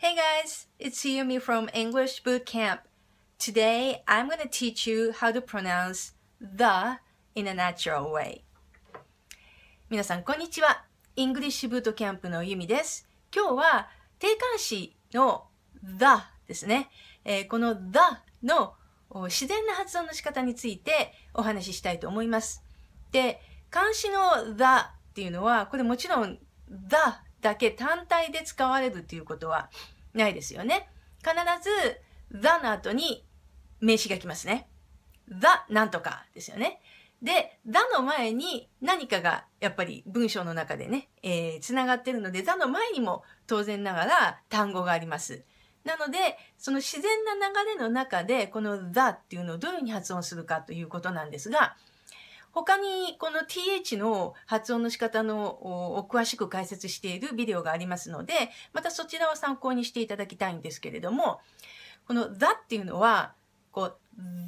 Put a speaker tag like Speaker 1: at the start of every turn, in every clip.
Speaker 1: Hey guys, it's Yumi from English Boot Camp. Today I'm going to teach you how to pronounce the in a natural way. 皆さん、こんにちは。English Boot Camp の Yumi です。今日は定冠詞の the ですね。えー、この the の自然な発音の仕方についてお話ししたいと思います。で、漢詞の the っていうのは、これもちろん the だけ単体で使われるっていうことはないですよね。必ず the の後に名詞が来ますね。the なんとかですよね。で、だの前に何かがやっぱり文章の中でね、えー、つながってるので、だの前にも当然ながら単語があります。なので、その自然な流れの中で、この the っていうのをどういうふうに発音するかということなんですが、他にこの th の発音の仕方のを詳しく解説しているビデオがありますので、またそちらを参考にしていただきたいんですけれども、この the っていうのは、こう、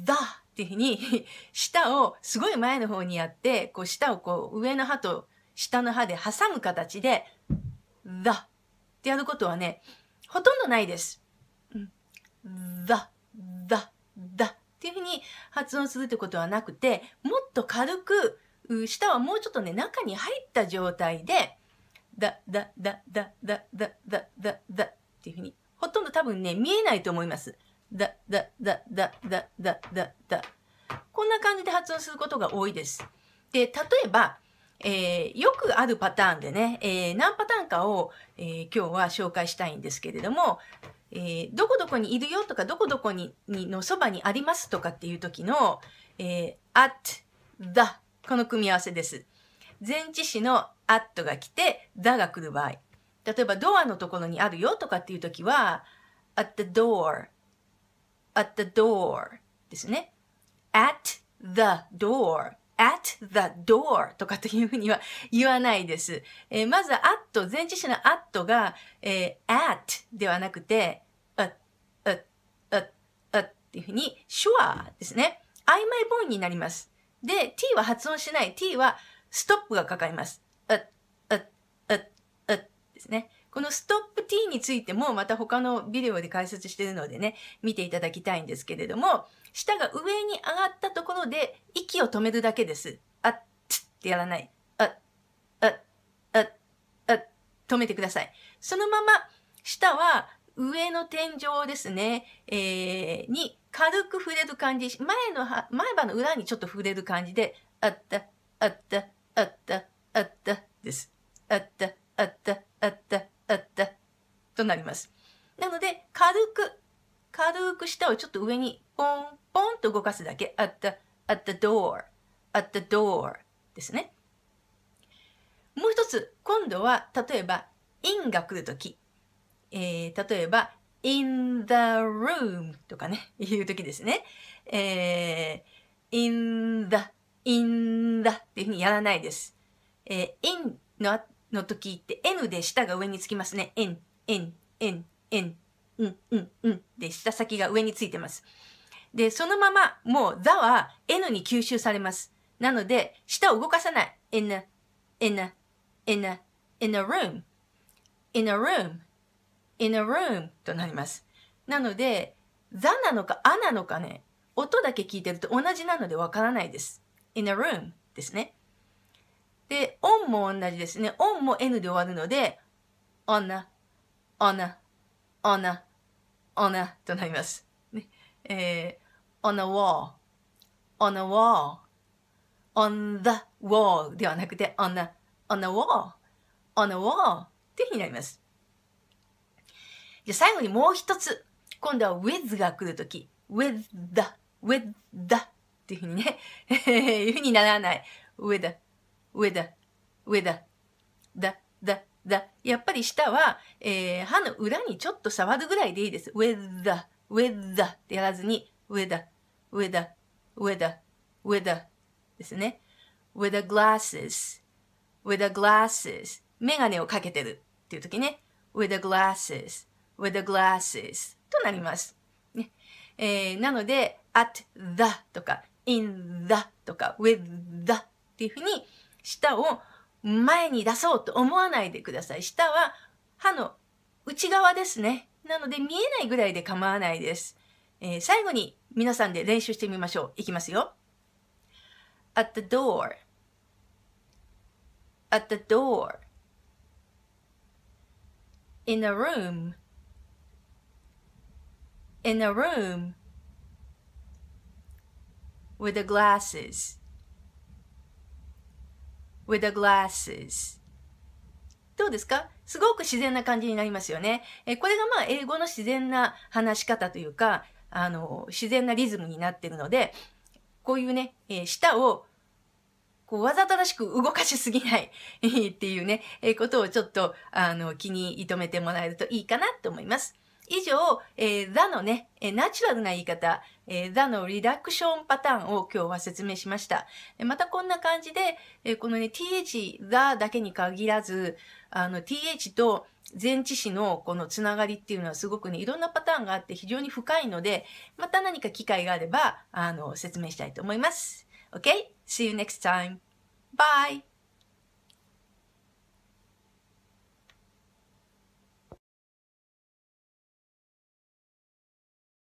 Speaker 1: the っていうふうに、舌をすごい前の方にやって、こう舌をこう上の歯と下の歯で挟む形で、the ってやることはね、ほとんどないです。the, the, the っていうふうに発音するってことはなくて、もっと軽く舌はもうちょっとね中に入った状態でだだだだだだだだだっていうふうにほとんど多分ね見えないと思います。だだだだだだだだこんな感じで発音することが多いです。で例えば、えー、よくあるパターンでね、えー、何パターンかを、えー、今日は紹介したいんですけれどもえー、どこどこにいるよとか、どこどこにのそばにありますとかっていう時の、えー、at the この組み合わせです。前置詞の at が来て the が来る場合。例えばドアのところにあるよとかっていう時は at the door at the door ですね。at the door at the door とかというふうには言わないです。えー、まず at 前置詞の at が、えー、at ではなくて at at at at っていうふうに sure ですね。曖昧ボーンになります。で、t は発音しない。t はストップがかかります。うっ、うっ、うっ、うっですね。このストップ t についてもまた他のビデオで解説してるのでね、見ていただきたいんですけれども、舌が上に上がったところで息を止めるだけです。あっ、つってやらない。あっ、あっ、あっ、あっ、止めてください。そのまま、舌は上の天井ですね、えー、に軽く触れる感じ、前の前歯の裏にちょっと触れる感じで、あった、あった、あった、あったです。あった、あった、あった、あった、となります。なので、軽く、軽く舌をちょっと上にポンポンと動かすだけ。あった、あった、ドア、あった、ドアですね。もう一つ、今度は、例えば、インが来るとき、えー、例えば in the room とかね、いう時ですね。えー、in the, in the っていうふうにやらないです。えー、in のの時って n で下が上につきますね。in, in, in, in, うん、うん、うん、で下先が上についてます。で、そのままもう the は n に吸収されます。なので、下を動かさない。in a, in a, in a, in a room, in a room in a room となります。なので、ザなのかあなのかね、音だけ聞いてると同じなのでわからないです。in a room ですね。で、on も同じですね。on も N で終わるので、女女女女オナ、オナとなります。ね、えー、on a wall, on a wall, on the wall ではなくて、on a, on a wall, on a wall っていうふうになります。じゃ最後にもう一つ。今度は with が来るとき。with the, with the っていうふうにね、いうふうにならない。with the, with the, with the, the, the, the. やっぱり舌は、えー、歯の裏にちょっと触るぐらいでいいです。with the, with the ってやらずに、with the, with the, with the, with the ですね。with the glasses, with the glasses メガネをかけてるっていうときね。with the glasses with glasses となります。ねえー、なので、at the とか in the とか with the っていうふうに舌を前に出そうと思わないでください。舌は歯の内側ですね。なので見えないぐらいで構わないです。えー、最後に皆さんで練習してみましょう。いきますよ。at the door at the door in a room in a room with the glasses with the glasses どうですかすごく自然な感じになりますよね。えこれがまあ英語の自然な話し方というか、あの、自然なリズムになっているので、こういうね、え舌をこうわざとらしく動かしすぎない っていうね、えことをちょっとあの気に留めてもらえるといいかなと思います。以上、えー、the のね、えナチュラルな言い方、えー、the のリダクションパターンを今日は説明しました。えまたこんな感じで、えこのね、th, the だけに限らず、あの、th と前置詞のこのつながりっていうのはすごくね、いろんなパターンがあって非常に深いので、また何か機会があれば、あの、説明したいと思います。OK?See you next time. Bye!